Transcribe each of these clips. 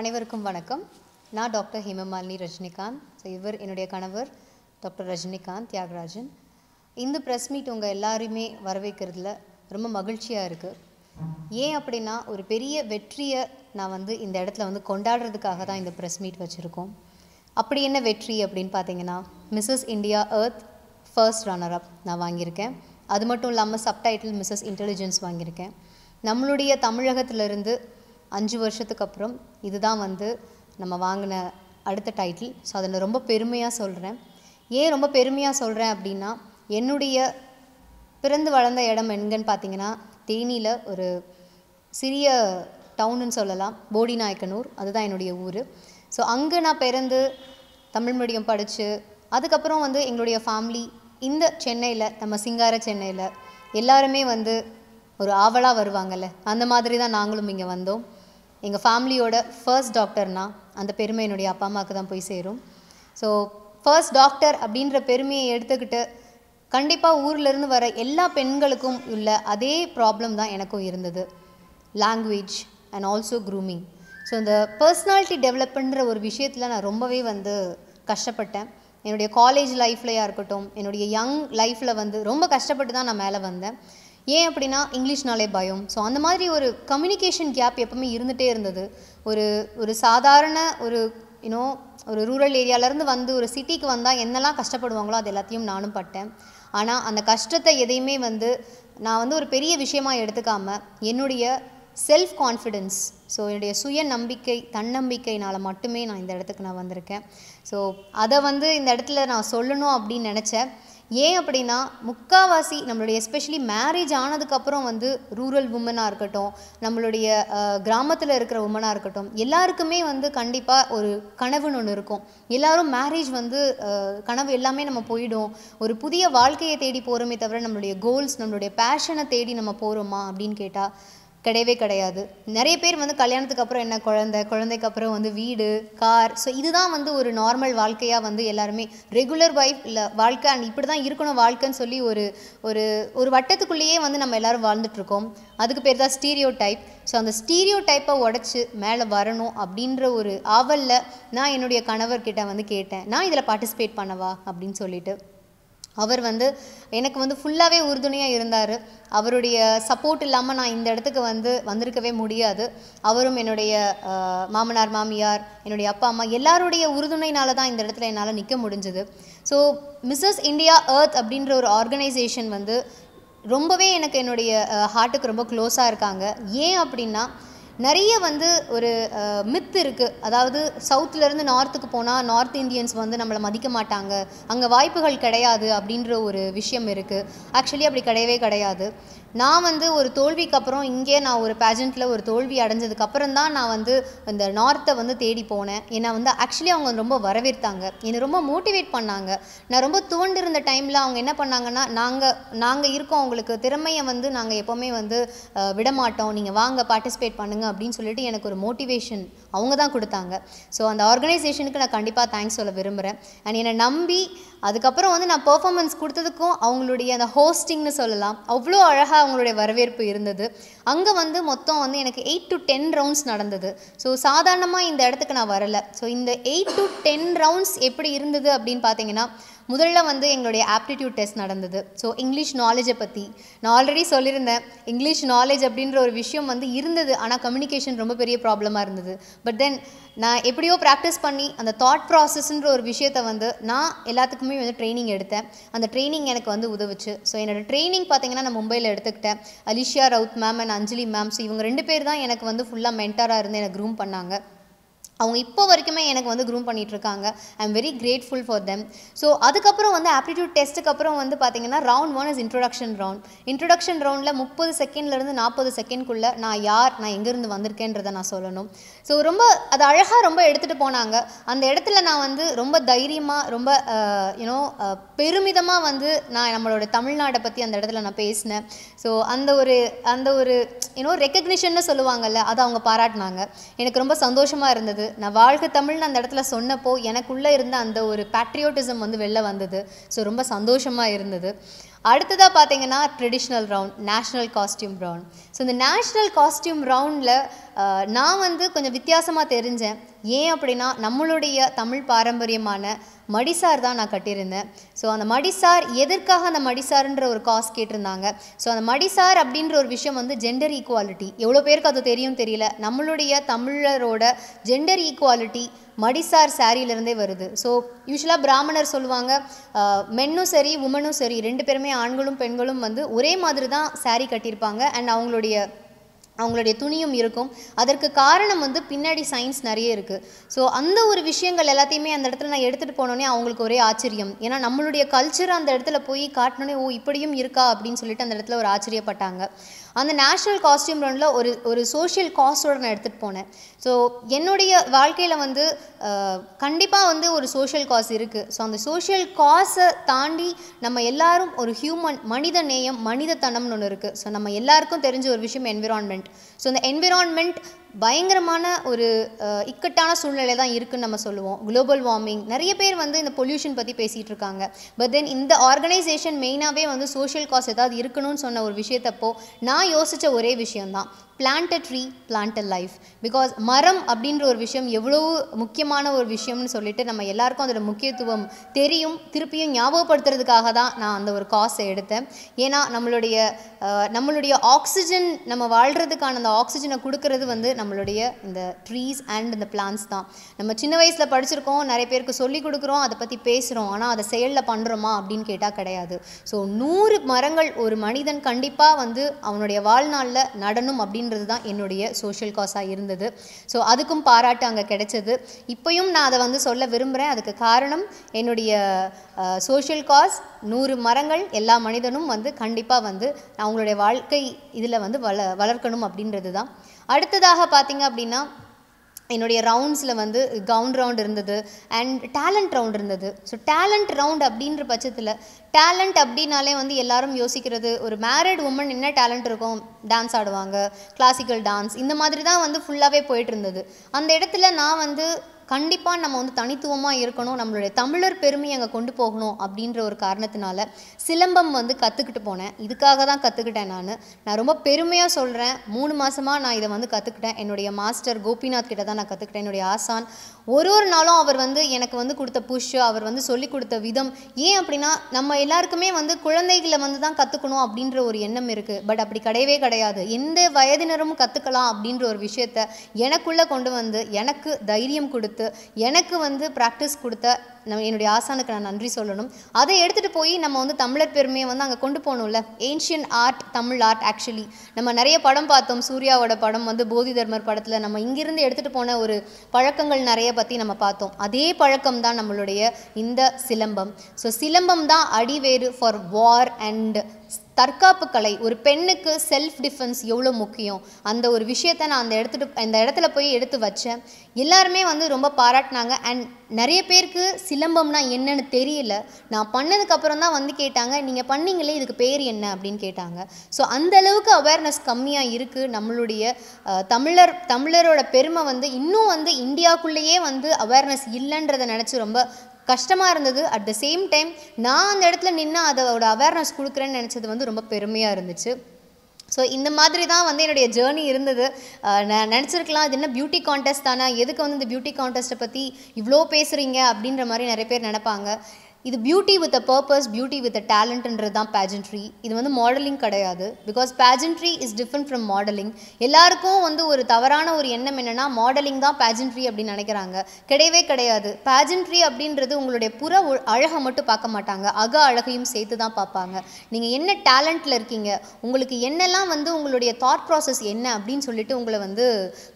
அனைவருக்கும் வணக்கம் நான் டாக்டர் ஹிமமாலினி ரஜினிகாந்த் ஸோ இவர் என்னுடைய கணவர் டாக்டர் ரஜினிகாந்த் தியாகராஜன் இந்த ப்ரெஸ் மீட் உங்கள் எல்லாருமே வரவேற்கிறதுல ரொம்ப மகிழ்ச்சியாக இருக்குது ஏன் அப்படின்னா ஒரு பெரிய வெற்றியை நான் வந்து இந்த இடத்துல வந்து கொண்டாடுறதுக்காக தான் இந்த ப்ரெஸ் மீட் வச்சுருக்கோம் அப்படி என்ன வெற்றி அப்படின்னு பார்த்தீங்கன்னா Mrs India Earth first runner up நான் வாங்கியிருக்கேன் அது மட்டும் இல்லாமல் சப்டைட்டில் மிஸ்ஸஸ் இன்டெலிஜென்ஸ் வாங்கியிருக்கேன் நம்மளுடைய தமிழகத்திலிருந்து அஞ்சு வருஷத்துக்கு அப்புறம் இதுதான் வந்து நம்ம வாங்கின அடுத்த டைட்டில் ஸோ அதை ரொம்ப பெருமையாக சொல்கிறேன் ஏன் ரொம்ப பெருமையாக சொல்கிறேன் அப்படின்னா என்னுடைய பிறந்து வளர்ந்த இடம் எங்கன்னு பார்த்தீங்கன்னா தேனியில் ஒரு சிறிய டவுனுன்னு சொல்லலாம் போடி நாயக்கனூர் அதுதான் என்னுடைய ஊர் ஸோ அங்கே நான் பிறந்து தமிழ் மீடியம் படித்து அதுக்கப்புறம் வந்து எங்களுடைய ஃபேமிலி இந்த சென்னையில் நம்ம சிங்கார சென்னையில் எல்லாருமே வந்து ஒரு ஆவலாக வருவாங்கல்ல அந்த மாதிரி தான் நாங்களும் இங்கே வந்தோம் எங்கள் ஃபேமிலியோட ஃபர்ஸ்ட் டாக்டர்னா அந்த பெருமை என்னுடைய அப்பா அம்மாவுக்கு தான் போய் சேரும் ஸோ ஃபர்ஸ்ட் டாக்டர் அப்படின்ற பெருமையை எடுத்துக்கிட்டு கண்டிப்பாக ஊர்லேருந்து வர எல்லா பெண்களுக்கும் உள்ள அதே ப்ராப்ளம் தான் எனக்கும் இருந்தது language and also grooming so இந்த பர்சனாலிட்டி டெவலப்புன்ற ஒரு விஷயத்தில் நான் ரொம்பவே வந்து கஷ்டப்பட்டேன் என்னுடைய காலேஜ் லைஃப்லையாக இருக்கட்டும் என்னுடைய யங் லைஃப்பில் வந்து ரொம்ப கஷ்டப்பட்டு தான் நான் மேலே வந்தேன் ஏன் அப்படின்னா இங்கிலீஷ்னாலே பயம் ஸோ அந்த மாதிரி ஒரு கம்யூனிகேஷன் கேப் எப்பவுமே இருந்துகிட்டே இருந்தது ஒரு ஒரு சாதாரண ஒரு யூனோ ஒரு ரூரல் ஏரியாவிலேருந்து வந்து ஒரு சிட்டிக்கு வந்தால் என்னெல்லாம் கஷ்டப்படுவாங்களோ அது எல்லாத்தையும் நானும் பட்டேன் ஆனால் அந்த கஷ்டத்தை எதையுமே வந்து நான் வந்து ஒரு பெரிய விஷயமாக எடுத்துக்காமல் என்னுடைய செல்ஃப் கான்ஃபிடென்ஸ் ஸோ என்னுடைய சுய நம்பிக்கை தன்னம்பிக்கையினால் மட்டுமே நான் இந்த இடத்துக்கு நான் வந்திருக்கேன் ஸோ அதை வந்து இந்த இடத்துல நான் சொல்லணும் அப்படின்னு நினச்சேன் ஏன் அப்படின்னா முக்காவாசி நம்மளுடைய எஸ்பெஷலி மேரேஜ் ஆனதுக்கப்புறம் வந்து ரூரல் உமனாக இருக்கட்டும் நம்மளுடைய கிராமத்தில் இருக்கிற உமனாக இருக்கட்டும் எல்லாருக்குமே வந்து கண்டிப்பாக ஒரு கனவுன்னு ஒன்று இருக்கும் எல்லாரும் மேரேஜ் வந்து கனவு எல்லாமே நம்ம போயிடும் ஒரு புதிய வாழ்க்கையை தேடி போகிறோமே தவிர நம்மளுடைய கோல்ஸ் நம்மளுடைய பேஷனை தேடி நம்ம போகிறோமா அப்படின்னு கேட்டால் கிடையவே கிடையாது நிறைய பேர் வந்து கல்யாணத்துக்கு அப்புறம் என்ன குழந்தை குழந்தைக்கு அப்புறம் வந்து வீடு கார் ஸோ இதுதான் வந்து ஒரு நார்மல் வாழ்க்கையாக வந்து எல்லாருமே ரெகுலர் வைஃப் இல்லை வாழ்க்கை அண்ட் இப்படி தான் இருக்கணும் வாழ்க்கைன்னு சொல்லி ஒரு ஒரு ஒரு வட்டத்துக்குள்ளேயே வந்து நம்ம எல்லோரும் வாழ்ந்துட்டுருக்கோம் அதுக்கு பேர் தான் ஸ்டீரியோ டைப் ஸோ அந்த ஸ்டீரியோ டைப்பை உடச்சி மேலே வரணும் அப்படின்ற ஒரு ஆவலில் நான் என்னுடைய கணவர்கிட்ட வந்து கேட்டேன் நான் இதில் பார்ட்டிசிபேட் பண்ணவா அப்படின்னு சொல்லிட்டு அவர் வந்து எனக்கு வந்து ஃபுல்லாகவே உறுதுணையாக இருந்தார் அவருடைய சப்போர்ட் இல்லாமல் நான் இந்த இடத்துக்கு வந்து வந்திருக்கவே முடியாது அவரும் என்னுடைய மாமனார் மாமியார் என்னுடைய அப்பா அம்மா எல்லாருடைய உறுதுணையினால தான் இந்த இடத்துல என்னால் நிற்க முடிஞ்சுது ஸோ மிஸ்ஸஸ் இந்தியா ஏர்த் அப்படின்ற ஒரு ஆர்கனைசேஷன் வந்து ரொம்பவே எனக்கு என்னுடைய ஹார்ட்டுக்கு ரொம்ப க்ளோஸாக இருக்காங்க ஏன் அப்படின்னா நிறைய வந்து ஒரு மித்து இருக்குது அதாவது சவுத்துலேருந்து நார்த்துக்கு போனால் நார்த் இந்தியன்ஸ் வந்து நம்மளை மதிக்க மாட்டாங்க அங்கே வாய்ப்புகள் கிடையாது அப்படின்ற ஒரு விஷயம் இருக்குது ஆக்சுவலி அப்படி கிடையவே கிடையாது நான் வந்து ஒரு தோல்விக்கு அப்புறம் இங்கே நான் ஒரு பேஜண்ட்டில் ஒரு தோல்வி அப்புறம் தான் நான் வந்து இந்த நார்த்தை வந்து தேடி போனேன் என்னை வந்து ஆக்சுவலி அவங்க ரொம்ப வரவேற்றாங்க என்னை ரொம்ப மோட்டிவேட் பண்ணாங்க நான் ரொம்ப துவண்டிருந்த டைமில் அவங்க என்ன பண்ணாங்கன்னா நாங்கள் நாங்கள் இருக்கோம் உங்களுக்கு திறமையை வந்து நாங்கள் எப்போவுமே வந்து விடமாட்டோம் நீங்கள் வாங்க பார்ட்டிசிபேட் பண்ணுங்கள் அப்படின்னு சொல்லிட்டு எனக்கு ஒரு மோட்டிவேஷன் அவங்க தான் கொடுத்தாங்க ஸோ அந்த ஆர்கனைசேஷனுக்கு நான் கண்டிப்பாக தேங்க்ஸ் சொல்ல விரும்புகிறேன் அண்ட் என்னை நம்பி அதுக்கப்புறம் வந்து நான் பர்ஃபாமன்ஸ் கொடுத்ததுக்கும் அவங்களுடைய அந்த ஹோஸ்டிங்னு சொல்லலாம் அவ்வளோ அழகாக அவங்களுடைய வரவேற்பு இருந்தது அங்கே வந்து மொத்தம் வந்து எனக்கு எயிட் டு டென் ரவுண்ட்ஸ் நடந்தது ஸோ சாதாரணமாக இந்த இடத்துக்கு நான் வரலை ஸோ இந்த எயிட் டு டென் ரவுண்ட்ஸ் எப்படி இருந்தது அப்படின்னு பார்த்தீங்கன்னா முதல்ல வந்து எங்களுடைய ஆப்டிடியூட் டெஸ்ட் நடந்தது ஸோ இங்கிலீஷ் நாலேஜை பற்றி நான் ஆல்ரெடி சொல்லியிருந்தேன் இங்கிலீஷ் நாலேஜ் அப்படின்ற ஒரு விஷயம் வந்து இருந்தது ஆனால் கம்யூனிகேஷன் ரொம்ப பெரிய ப்ராப்ளமாக இருந்தது பட் தென் நான் எப்படியோ ப்ராக்டிஸ் பண்ணி அந்த தாட் ப்ராசஸ்ன்ற ஒரு விஷயத்தை வந்து நான் எல்லாத்துக்குமே வந்து ட்ரைனிங் எடுத்தேன் அந்த ட்ரைனிங் எனக்கு வந்து உதவுச்சு ஸோ என்னோடய ட்ரைனிங் பார்த்தீங்கன்னா நான் மும்பையில் எடுத்துக்கிட்டேன் Alicia Raut ma'am and Anjali ma'am so இவங்க ரெண்டு பேர் தான் எனக்கு வந்து ஃபுல்லாக மென்டராக இருந்து எனக்கு க்ரூம் பண்ணாங்க அவங்க இப்போ வரைக்குமே எனக்கு வந்து க்ரூம் பண்ணிகிட்ருக்காங்க I am very grateful for them so அதுக்கப்புறம் வந்து ஆப்டிடியூட் டெஸ்ட்டுக்கு அப்புறம் வந்து பார்த்தீங்கன்னா round one is introduction round introduction ரவுண்டில் முப்பது செகண்ட்லேருந்து நாற்பது செகண்ட்குள்ளே நான் யார் நான் எங்கேருந்து வந்திருக்கேன்றதை நான் சொல்லணும் ஸோ ரொம்ப அது அழகாக ரொம்ப எடுத்துகிட்டு போனாங்க அந்த இடத்துல நான் வந்து ரொம்ப தைரியமாக ரொம்ப யூனோ பெருமிதமாக வந்து நான் நம்மளோட தமிழ்நாடை பற்றி அந்த இடத்துல நான் பேசினேன் ஸோ அந்த ஒரு அந்த ஒரு யூனோ ரெக்கக்னிஷன்னு சொல்லுவாங்கல்ல அதை அவங்க பாராட்டினாங்க எனக்கு ரொம்ப சந்தோஷமாக இருந்தது நான் வாழ்க தமிழ்னு அந்த இடத்துல சொன்னப்போ எனக்குள்ளே இருந்த அந்த ஒரு பேட்ரியோட்டிசம் வந்து வெளில வந்தது ஸோ ரொம்ப சந்தோஷமாக இருந்தது அடுத்ததாக பார்த்தீங்கன்னா traditional round national costume round so இந்த நேஷ்னல் காஸ்டியூம் ரவுண்டில் நான் வந்து கொஞ்சம் வித்தியாசமாக தெரிஞ்சேன் ஏன் அப்படின்னா நம்மளுடைய தமிழ் பாரம்பரியமான மடிசார் தான் நான் கட்டியிருந்தேன் ஸோ அந்த மடிசார் எதற்காக அந்த மடிசார்ன்ற ஒரு காஸ் கேட்டிருந்தாங்க ஸோ அந்த மடிசார் அப்படின்ற ஒரு விஷயம் வந்து ஜெண்டர் ஈக்குவாலிட்டி எவ்வளோ பேருக்கு அது தெரியும் தெரியல நம்மளுடைய தமிழரோட ஜெண்டர் ஈக்குவாலிட்டி மடிசார் சாரியிலேருந்தே வருது ஸோ யூஸ்வலாக பிராமணர் சொல்லுவாங்க மென்னும் சரி உமனும் சரி ரெண்டு பேருமே ஆண்களும் பெண்களும் வந்து ஒரே மாதிரி தான் சாரீ கட்டியிருப்பாங்க அண்ட் அவங்களுடைய அவங்களுடைய துணியும் இருக்கும் அதற்கு காரணம் வந்து பின்னாடி சயின்ஸ் நிறைய இருக்குது ஸோ அந்த ஒரு விஷயங்கள் எல்லாத்தையுமே அந்த இடத்துல நான் எடுத்துகிட்டு போனோன்னே அவங்களுக்கு ஒரே ஆச்சரியம் ஏன்னா நம்மளுடைய கல்ச்சர் அந்த இடத்துல போய் காட்டினோன்னே ஓ இப்படியும் இருக்கா அப்படின்னு சொல்லிட்டு அந்த இடத்துல ஒரு ஆச்சரியப்பட்டாங்க அந்த நேஷ்னல் காஸ்டியூம் ரவுண்டில் ஒரு ஒரு சோஷியல் காஸ்டோட நான் எடுத்துகிட்டு போனேன் ஸோ என்னுடைய வாழ்க்கையில் வந்து கண்டிப்பாக வந்து ஒரு சோஷியல் காஸ் இருக்குது ஸோ அந்த சோஷியல் காஸை தாண்டி நம்ம எல்லாரும் ஒரு ஹியூமன் மனித நேயம் மனிதத்தனம்னு ஒன்று இருக்குது ஸோ நம்ம எல்லாருக்கும் தெரிஞ்ச ஒரு விஷயம் என்விரான்மெண்ட் ஸோ அந்த என்விரான்மெண்ட் பயங்கரமான ஒரு இக்கட்டான சூழ்நிலை தான் இருக்குதுன்னு நம்ம சொல்லுவோம் குளோபல் வார்மிங் நிறைய பேர் வந்து இந்த பொல்யூஷன் பற்றி பேசிகிட்டு இருக்காங்க பட் தென் இந்த ஆர்கனைசேஷன் மெயினாகவே வந்து சோஷியல் காஸ் ஏதாவது இருக்கணும்னு சொன்ன ஒரு விஷயத்தப்போ நான் யோசித்த ஒரே விஷயம்தான் plant a tree plant a life because மரம் அப்படின்ற ஒரு விஷயம் எவ்வளோ முக்கியமான ஒரு விஷயம்னு சொல்லிட்டு நம்ம எல்லாருக்கும் அதோட முக்கியத்துவம் தெரியும் திருப்பியும் ஞாபகப்படுத்துறதுக்காக தான் நான் அந்த ஒரு காசை எடுத்தேன் ஏன்னா நம்மளுடைய நம்மளுடைய ஆக்சிஜன் நம்ம வாழ்கிறதுக்கான அந்த ஆக்சிஜனை கொடுக்கறது வந்து நம்மளுடைய இந்த ட்ரீஸ் அண்ட் இந்த பிளான்ஸ் தான் நம்ம சின்ன வயசில் படிச்சிருக்கோம் நிறைய பேருக்கு சொல்லி கொடுக்குறோம் அதை பற்றி பேசுகிறோம் ஆனால் அதை செயலில் பண்ணுறோமா அப்படின்னு கேட்டால் கிடையாது ஸோ நூறு மரங்கள் ஒரு மனிதன் கண்டிப்பாக வந்து அவனுடைய வாழ்நாளில் நடணும் அப்படின்றது தான் என்னுடைய சோஷியல் காஸாக இருந்தது ஸோ அதுக்கும் பாராட்டு அங்கே கிடைச்சது இப்போயும் நான் அதை வந்து சொல்ல விரும்புகிறேன் அதுக்கு காரணம் என்னுடைய சோஷியல் காஸ் நூறு மரங்கள் எல்லா மனிதனும் வந்து கண்டிப்பாக வந்து அவங்களுடைய வாழ்க்கை இதில் வந்து வள வளர்க்கணும் அப்படின்றது தான் அடுத்ததாக பார்த்தீங்க அப்படின்னா என்னுடைய ரவுண்ட்ஸில் வந்து கவுன் ரவுண்ட் இருந்தது அண்ட் டேலண்ட் ரவுண்ட் இருந்தது ஸோ டேலண்ட் ரவுண்ட் அப்படின்ற பட்சத்தில் டேலண்ட் அப்படின்னாலே வந்து எல்லாரும் யோசிக்கிறது ஒரு மேரிட் உமன் என்ன டேலண்ட் இருக்கும் டான்ஸ் ஆடுவாங்க கிளாசிக்கல் டான்ஸ் இந்த மாதிரி தான் வந்து ஃபுல்லாகவே போயிட்டு இருந்தது அந்த இடத்துல நான் வந்து கண்டிப்பாக நம்ம வந்து தனித்துவமாக இருக்கணும் நம்மளுடைய தமிழர் பெருமையை அங்கே கொண்டு போகணும் அப்படின்ற ஒரு காரணத்தினால சிலம்பம் வந்து கற்றுக்கிட்டு போனேன் இதுக்காக தான் கற்றுக்கிட்டேன் நான் நான் ரொம்ப பெருமையாக சொல்கிறேன் மூணு மாதமாக நான் இதை வந்து கற்றுக்கிட்டேன் என்னுடைய மாஸ்டர் கோபிநாத் கிட்ட தான் நான் கற்றுக்கிட்டேன் என்னுடைய ஆசான் ஒரு ஒரு நாளும் அவர் வந்து எனக்கு வந்து கொடுத்த புஷ் அவர் வந்து சொல்லிக் கொடுத்த விதம் ஏன் அப்படின்னா நம்ம எல்லாருக்குமே வந்து குழந்தைகளை வந்து தான் கற்றுக்கணும் அப்படின்ற ஒரு எண்ணம் இருக்குது பட் அப்படி கிடையவே கிடையாது எந்த வயதினரும் கற்றுக்கலாம் அப்படின்ற ஒரு விஷயத்தை எனக்குள்ளே கொண்டு வந்து எனக்கு தைரியம் கொடுத்து கொடுத்து எனக்கு வந்து ப்ராக்டிஸ் கொடுத்த நம்ம என்னுடைய ஆசானுக்கு நான் நன்றி சொல்லணும் அதை எடுத்துகிட்டு போய் நம்ம வந்து தமிழர் பெருமையை வந்து அங்கே கொண்டு போகணும்ல ancient art Tamil art actually நம்ம நிறைய படம் பார்த்தோம் சூர்யாவோட படம் வந்து போதி தர்மர் படத்தில் நம்ம இங்கிருந்து எடுத்துகிட்டு போன ஒரு பழக்கங்கள் நிறைய பற்றி நம்ம பார்த்தோம் அதே பழக்கம் தான் நம்மளுடைய இந்த சிலம்பம் ஸோ சிலம்பம் தான் அடிவேறு ஃபார் வார் அண்ட் தற்காப்பு கலை ஒரு பெண்ணுக்கு செல்ஃப் டிஃபென்ஸ் எவ்வளோ முக்கியம் அந்த ஒரு விஷயத்தை நான் அந்த எடுத்துட்டு அந்த இடத்துல போய் எடுத்து வச்சேன் எல்லாருமே வந்து ரொம்ப பாராட்டினாங்க அண்ட் நிறைய பேருக்கு சிலம்பம்னா என்னன்னு தெரியல நான் பண்ணதுக்கப்புறம் தான் வந்து கேட்டாங்க நீங்கள் பண்ணீங்களே இதுக்கு பேர் என்ன அப்படின்னு கேட்டாங்க ஸோ அந்த அளவுக்கு அவேர்னஸ் கம்மியாக இருக்குது நம்மளுடைய தமிழர் தமிழரோட பெருமை வந்து இன்னும் வந்து இந்தியாக்குள்ளேயே வந்து அவேர்னஸ் இல்லைன்றதை நினச்சி ரொம்ப கஷ்டமாக இருந்தது அட் த சேம் டைம் நான் அந்த இடத்துல நின்று அதோட அவேர்னஸ் கொடுக்குறேன்னு நினச்சது வந்து ரொம்ப பெருமையாக இருந்துச்சு ஸோ இந்த மாதிரி தான் வந்து என்னுடைய ஜேர்னி இருந்தது நான் நினச்சிருக்கலாம் அது என்ன பியூட்டி கான்டெஸ்ட் தானே எதுக்கு வந்து இந்த பியூட்டி கான்டெஸ்ட்டை பற்றி இவ்வளோ பேசுகிறீங்க அப்படின்ற மாதிரி நிறைய பேர் நினப்பாங்க இது beauty with a purpose beauty with a டேலண்ட்ன்றது தான் பேஜன்ட்ரி இது வந்து மாடலிங் கிடையாது because pageantry is different from modelling எல்லாருக்கும் வந்து ஒரு தவறான ஒரு எண்ணம் என்னென்னா மாடலிங் தான் பேஜன்ட்ரி அப்படின்னு நினைக்கிறாங்க கிடையவே கிடையாது பேஜன்ட்ரி அப்படின்றது உங்களுடைய புற அழகை மட்டும் பார்க்க மாட்டாங்க அக அழகையும் சேர்த்து தான் பார்ப்பாங்க நீங்கள் என்ன டேலண்ட்டில் இருக்கீங்க உங்களுக்கு என்னெல்லாம் வந்து உங்களுடைய தாட் ப்ராசஸ் என்ன அப்படின்னு சொல்லிட்டு உங்களை வந்து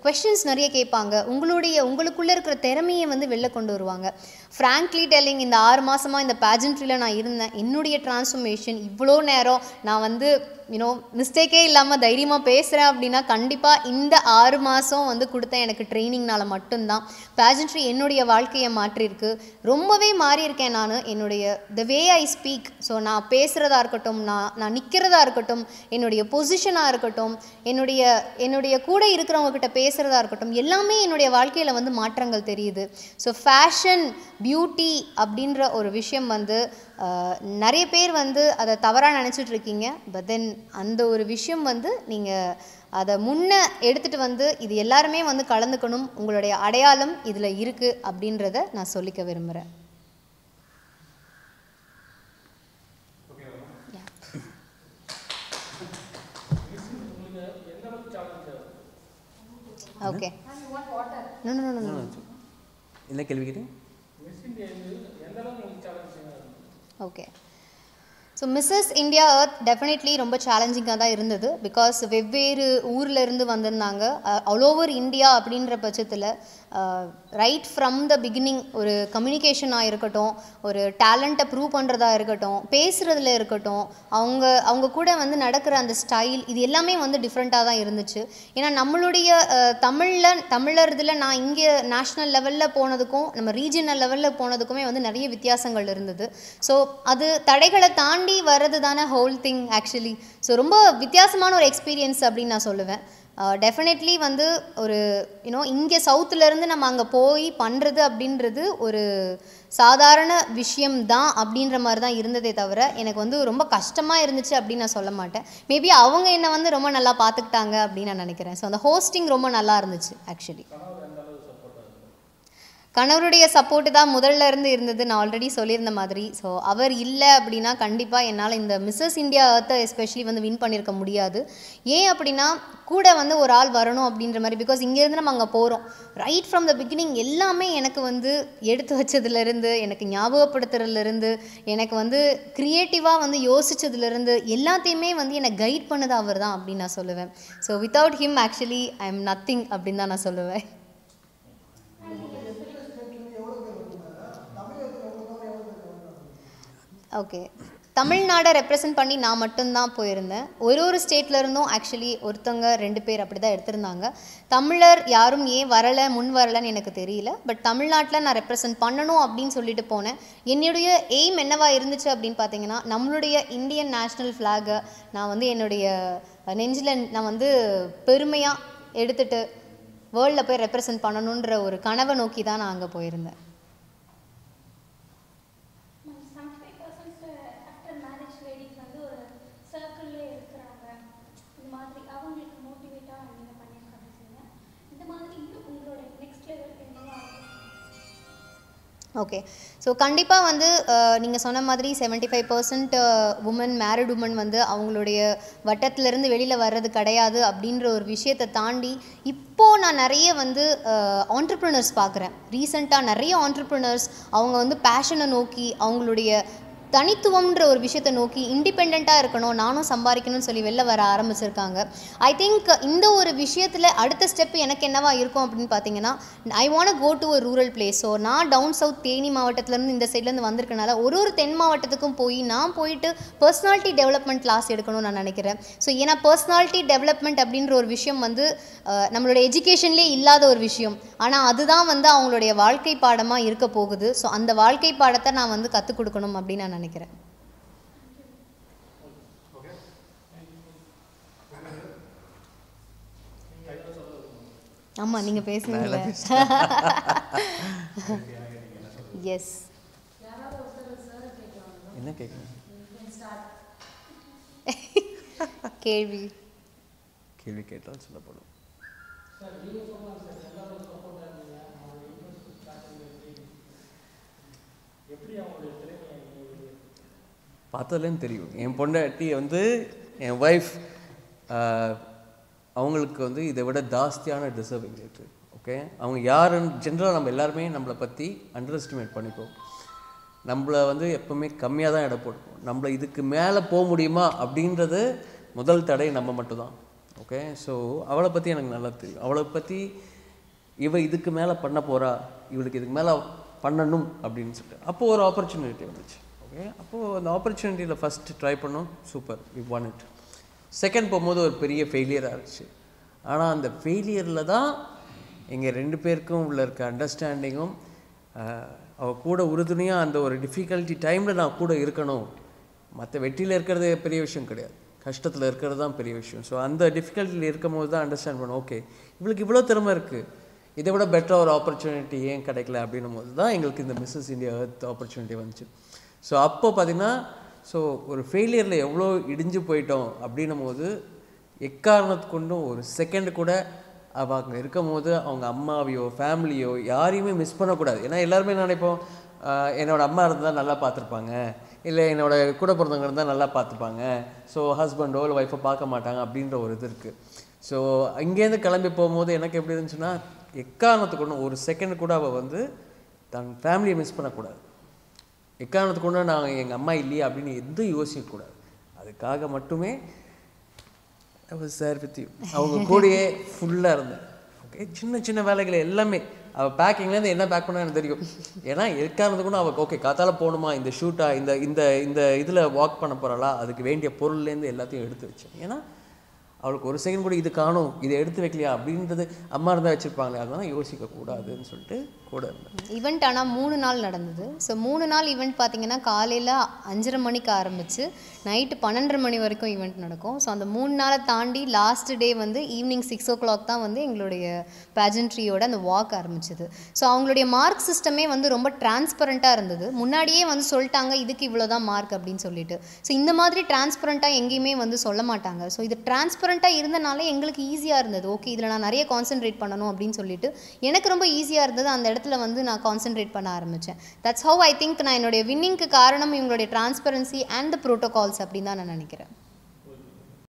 கொஷின்ஸ் நிறைய கேட்பாங்க உங்களுடைய உங்களுக்குள்ளே இருக்கிற திறமையை வந்து வெளில கொண்டு வருவாங்க ஃப்ராங்க்லி டெல்லிங் இந்த ஆறு மாதமாக வருஷமாக இந்த பேஜன்ட்ரியில் நான் இருந்தேன் என்னுடைய ட்ரான்ஸ்ஃபர்மேஷன் இவ்வளோ நேரம் நான் வந்து யூனோ மிஸ்டேக்கே இல்லாமல் தைரியமாக பேசுகிறேன் அப்படின்னா கண்டிப்பாக இந்த ஆறு மாதம் வந்து கொடுத்த எனக்கு ட்ரைனிங்னால் மட்டும்தான் பேஜன்ட்ரி என்னுடைய வாழ்க்கையை மாற்றியிருக்கு ரொம்பவே மாறியிருக்கேன் நான் என்னுடைய த வே ஐ ஸ்பீக் ஸோ நான் பேசுகிறதா இருக்கட்டும் நான் நான் நிற்கிறதா இருக்கட்டும் என்னுடைய பொசிஷனாக இருக்கட்டும் என்னுடைய என்னுடைய கூட இருக்கிறவங்கக்கிட்ட பேசுகிறதா இருக்கட்டும் எல்லாமே என்னுடைய வாழ்க்கையில் வந்து மாற்றங்கள் தெரியுது ஸோ ஃபேஷன் பியூட்டி அப்படின்ற ஒரு விஷயம் விஷயம் வந்து நிறைய பேர் வந்து அதை தவறாக நினச்சிட்ருக்கீங்க பட் தென் அந்த ஒரு விஷயம் வந்து நீங்கள் அதை முன்னே எடுத்துகிட்டு வந்து இது எல்லாருமே வந்து கலந்துக்கணும் உங்களுடைய அடையாளம் இதில் இருக்குது அப்படின்றத நான் சொல்லிக்க விரும்புகிறேன் ஓகே என்ன கேள்வி கேட்டீங்க okay so Mrs India Earth definitely ரொம்ப சேலஞ்சிங்காக தான் இருந்தது பிகாஸ் வெவ்வேறு ஊரில் இருந்து வந்திருந்தாங்க ஆல் ஓவர் இந்தியா அப்படின்ற பட்சத்தில் ரைட் ஃப்ரம் த பிகினிங் ஒரு கம்யூனிகேஷனாக இருக்கட்டும் ஒரு டேலண்ட்டை ப்ரூவ் பண்ணுறதா இருக்கட்டும் பேசுகிறதுல இருக்கட்டும் அவங்க அவங்க கூட வந்து நடக்கிற அந்த ஸ்டைல் இது எல்லாமே வந்து டிஃப்ரெண்ட்டாக தான் இருந்துச்சு ஏன்னா நம்மளுடைய தமிழில் தமிழர் இதில் நான் இங்கே நேஷ்னல் லெவலில் போனதுக்கும் நம்ம ரீஜனல் லெவலில் போனதுக்குமே வந்து நிறைய வித்தியாசங்கள் இருந்தது ஸோ அது தடைகளை தாண்டி வர்றது தானே ஹோல் திங் ஆக்சுவலி ஸோ ரொம்ப வித்தியாசமான ஒரு எக்ஸ்பீரியன்ஸ் அப்படின்னு நான் சொல்லுவேன் டெஃபினெட்லி uh, வந்து ஒரு யூனோ இங்கே சவுத்துலேருந்து நம்ம அங்கே போய் பண்ணுறது அப்படின்றது ஒரு சாதாரண விஷயம்தான் அப்படின்ற மாதிரி தான் இருந்ததே தவிர எனக்கு வந்து ரொம்ப கஷ்டமாக இருந்துச்சு அப்படின்னு நான் சொல்ல மாட்டேன் மேபி அவங்க என்னை வந்து ரொம்ப நல்லா பார்த்துக்கிட்டாங்க அப்படின்னு நான் நினைக்கிறேன் ஸோ அந்த ஹோஸ்டிங் ரொம்ப நல்லா இருந்துச்சு ஆக்சுவலி கணவருடைய சப்போர்ட்டு தான் முதல்ல இருந்து இருந்தது நான் ஆல்ரெடி சொல்லியிருந்த மாதிரி ஸோ அவர் இல்லை அப்படின்னா கண்டிப்பாக என்னால் இந்த மிஸ்ஸஸ் இந்தியா அர்த்தை எஸ்பெஷலி வந்து வின் பண்ணியிருக்க முடியாது ஏன் அப்படின்னா கூட வந்து ஒரு ஆள் வரணும் அப்படின்ற மாதிரி பிகாஸ் இங்கேருந்து நம்ம அங்கே போகிறோம் ரைட் ஃப்ரம் த பிகினிங் எல்லாமே எனக்கு வந்து எடுத்து வச்சதுலேருந்து எனக்கு ஞாபகப்படுத்துறதுலேருந்து எனக்கு வந்து க்ரியேட்டிவாக வந்து யோசித்ததுலேருந்து எல்லாத்தையுமே வந்து என்னை கைட் பண்ணது அவர் தான் அப்படின்னு நான் சொல்லுவேன் so without him actually I am nothing அப்படின்னு தான் நான் சொல்லுவேன் ஓகே தமிழ்நாடை ரெப்ரசன்ட் பண்ணி நான் மட்டும்தான் போயிருந்தேன் ஒரு ஒரு ஸ்டேட்லேருந்தும் ஆக்சுவலி ஒருத்தவங்க ரெண்டு பேர் அப்படி தான் எடுத்திருந்தாங்க தமிழர் யாரும் ஏன் வரலை முன் வரலைன்னு எனக்கு தெரியல பட் தமிழ்நாட்டில் நான் ரெப்ரசன்ட் பண்ணணும் அப்படின்னு சொல்லிட்டு போனேன் என்னுடைய எய்ம் என்னவா இருந்துச்சு அப்படின்னு பார்த்தீங்கன்னா நம்மளுடைய இந்தியன் நேஷ்னல் ஃப்ளாகை நான் வந்து என்னுடைய நெஞ்சில் நான் வந்து பெருமையாக எடுத்துகிட்டு வேர்ல்டில் போய் ரெப்ரசன்ட் பண்ணணுன்ற ஒரு கனவை நோக்கி தான் நான் அங்கே போயிருந்தேன் ஓகே ஸோ கண்டிப்பாக வந்து நீங்கள் சொன்ன மாதிரி seventy five percent woman married woman வந்து அவங்களுடைய வட்டத்திலேருந்து வெளியில் வர்றது கிடையாது அப்படின்ற ஒரு விஷயத்தை தாண்டி இப்போது நான் நிறைய வந்து ஆண்டர்ப்ரினர்ஸ் பார்க்குறேன் ரீசெண்டாக நிறைய ஆண்டர்ப்ரினர்ஸ் அவங்க வந்து பேஷனை நோக்கி அவங்களுடைய தனித்துவம்ன்ற ஒரு விஷயத்தை நோக்கி இண்டிபெண்ட்டாக இருக்கணும் நானும் சம்பாதிக்கணும்னு சொல்லி வெளில வர ஆரம்பிச்சிருக்காங்க ஐ திங்க் இந்த ஒரு விஷயத்தில் அடுத்த ஸ்டெப் எனக்கு என்னவா இருக்கும் அப்படின்னு பார்த்தீங்கன்னா I want go to a rural place so நான் டவுன் சவுத் தேனி மாவட்டத்துலேருந்து இந்த சைட்லேருந்து வந்திருக்கனால ஒரு ஒரு தென் மாவட்டத்துக்கும் போய் நான் போயிட்டு பர்சனாலிட்டி டெவலப்மெண்ட் கிளாஸ் எடுக்கணும்னு நான் நினைக்கிறேன் ஸோ ஏன்னா பர்சனாலிட்டி டெவலப்மெண்ட் அப்படின்ற ஒரு விஷயம் வந்து நம்மளோட எஜுகேஷன்லேயே இல்லாத ஒரு விஷயம் ஆனால் அதுதான் வந்து அவங்களுடைய வாழ்க்கை பாடமாக இருக்க போகுது ஸோ அந்த வாழ்க்கை பாடத்தை நான் வந்து கற்றுக் கொடுக்கணும் அப்படின்னு நான் நினைக்கிறேன் ஆமாம் நீங்கள் பேசுனீங்க எஸ் என்ன கேட்குறீங்க கேள்வி கேள்வி கேட்டால் சொல்லப்படும் எப்படி அவங்களுடைய பார்த்ததுலேருந்து தெரியும் என் பொண்டாட்டி வந்து என் ஒய்ஃப் அவங்களுக்கு வந்து இதை விட ஜாஸ்தியான டிசர்விங் இருக்குது ஓகே அவங்க யாருன்னு ஜென்ரலாக நம்ம எல்லாருமே நம்மளை பற்றி அண்டர் எஸ்டிமேட் பண்ணிப்போம் நம்மளை வந்து எப்போவுமே கம்மியாக தான் இடம் போட்டுப்போம் நம்மளை இதுக்கு மேலே போக முடியுமா அப்படின்றது முதல் தடை நம்ம மட்டும்தான் ஓகே ஸோ அவளை பற்றி எனக்கு நல்லா தெரியும் அவளை பற்றி இவ இதுக்கு மேலே பண்ண போகிறா இவளுக்கு இதுக்கு மேலே பண்ணணும் அப்படின்னு சொல்லிட்டு அப்போது ஒரு ஆப்பர்ச்சுனிட்டி வந்துச்சு ஓகே அப்போது அந்த ஆப்பர்ச்சுனிட்டியில் ஃபஸ்ட்டு ட்ரை பண்ணோம் super we won it second போகும்போது ஒரு பெரிய ஃபெயிலியராக இருந்துச்சு ஆனால் அந்த ஃபெயிலியரில் தான் எங்கள் ரெண்டு பேருக்கும் உள்ள இருக்க அண்டர்ஸ்டாண்டிங்கும் அவள் கூட உறுதுணையாக அந்த ஒரு டிஃபிகல்ட்டி டைமில் நான் கூட இருக்கணும் மற்ற வெற்றியில் இருக்கிறது பெரிய விஷயம் கிடையாது கஷ்டத்தில் இருக்கிறது தான் பெரிய விஷயம் ஸோ அந்த டிஃபிகல்ட்டியில் இருக்கும் போது தான் அண்டர்ஸ்டாண்ட் பண்ணோம் ஓகே இவளுக்கு இவ்வளோ திறமை இருக்குது இதை விட பெட்டராக ஒரு ஆப்பர்ச்சுனிட்டி ஏன் கிடைக்கல அப்படின்னும் போது தான் எங்களுக்கு இந்த மிஸ்ஸஸ் இந்தியா எர்த் ஆப்பர்ச்சுனிட்டி வந்துச்சு ஸோ அப்போ பார்த்திங்கன்னா ஸோ ஒரு ஃபெயிலியரில் எவ்வளோ இடிஞ்சு போயிட்டோம் அப்படின்னும் போது எக்காரணத்து கொண்டும் ஒரு செகண்ட் கூட அவள் அங்கே இருக்கும் போது அவங்க அம்மாவையோ ஃபேமிலியோ யாரையுமே மிஸ் பண்ணக்கூடாது ஏன்னா எல்லாருமே நினைப்போம் என்னோடய அம்மா இருந்தால் நல்லா பார்த்துருப்பாங்க இல்லை என்னோடய கூட பிறந்தவங்க இருந்தால் நல்லா பார்த்துப்பாங்க ஸோ ஹஸ்பண்டோ இல்லை ஒய்ஃபோ பார்க்க மாட்டாங்க அப்படின்ற ஒரு இது இருக்குது ஸோ அங்கேருந்து கிளம்பி போகும்போது எனக்கு எப்படி இருந்துச்சுன்னா எக்காரணத்துக்கு ஒன்று ஒரு செகண்ட் கூட அவள் வந்து தன் ஃபேமிலியை மிஸ் பண்ணக்கூடாது எக்காரணத்துக்கு கொண்டு நான் எங்கள் அம்மா இல்லையா அப்படின்னு எதுவும் யோசிக்கக்கூடாது அதுக்காக மட்டுமே சார் பற்றி அவங்க கூடயே ஃபுல்லாக இருந்தேன் ஓகே சின்ன சின்ன வேலைகள் எல்லாமே அவள் பேக்கிங்லேருந்து என்ன பேக் பண்ணா எனக்கு தெரியும் ஏன்னா எக்காரணத்துக்கு கூட அவள் ஓகே காத்தால போகணுமா இந்த ஷூட்டா இந்த இந்த இந்த இதில் வாக் பண்ண போகிறாளா அதுக்கு வேண்டிய பொருள்லேருந்து எல்லாத்தையும் எடுத்து வச்சேன் ஏன்னா அவளுக்கு ஒரு செகண்ட் கூட இது காணும் இதை எடுத்து வைக்கலையா அப்படின்றது அம்மா இருந்தால் வச்சுருப்பாங்களே அதெல்லாம் யோசிக்கக்கூடாதுன்னு சொல்லிட்டு கூட இருந்தேன் ஈவெண்ட் ஆனால் மூணு நாள் நடந்தது ஸோ மூணு நாள் ஈவெண்ட் பார்த்தீங்கன்னா காலையில் அஞ்சரை மணிக்கு ஆரம்பித்து நைட்டு பன்னெண்டரை மணி வரைக்கும் ஈவெண்ட் நடக்கும் ஸோ அந்த மூணு நாளை தாண்டி லாஸ்ட் டே வந்து ஈவினிங் சிக்ஸ் ஓ கிளாக் தான் வந்து எங்களுடைய பேஜன்ட்ரியோட அந்த வாக் ஆரம்பிச்சது ஸோ அவங்களுடைய மார்க் சிஸ்டமே வந்து ரொம்ப டிரான்ஸ்பரண்ட்டாக இருந்தது முன்னாடியே வந்து சொல்லிட்டாங்க இதுக்கு இவ்வளோ தான் மார்க் அப்படின்னு சொல்லிட்டு ஸோ இந்த மாதிரி டிரான்ஸ்பரண்ட்டாக எங்கேயுமே வந்து சொல்ல மாட்டாங்க ஸோ இது டிரான்ஸ்பரண்ட்டாக இருந்தனாலே எங்களுக்கு ஈஸியாக இருந்தது ஓகே இதில் நான் நிறைய கான்சென்ட்ரேட் பண்ணணும் அப்படின்னு சொல்லிட்டு எனக்கு ரொம்ப ஈஸியாக இருந்தது அந்த இடத்துல வந்து நான் கான்சென்ட்ரேட் பண்ண ஆரம்பித்தேன் தட்ஸ் ஹவ் ஐ திங்க் நான் என்னுடைய வின்னிங்க்கு காரணம் இவங்களுடைய டிரான்ஸ்பரன்சி அண்ட் த ப்ரோட்டோகால்ஸ் அப்படின்னு தான் நான் நினைக்கிறேன்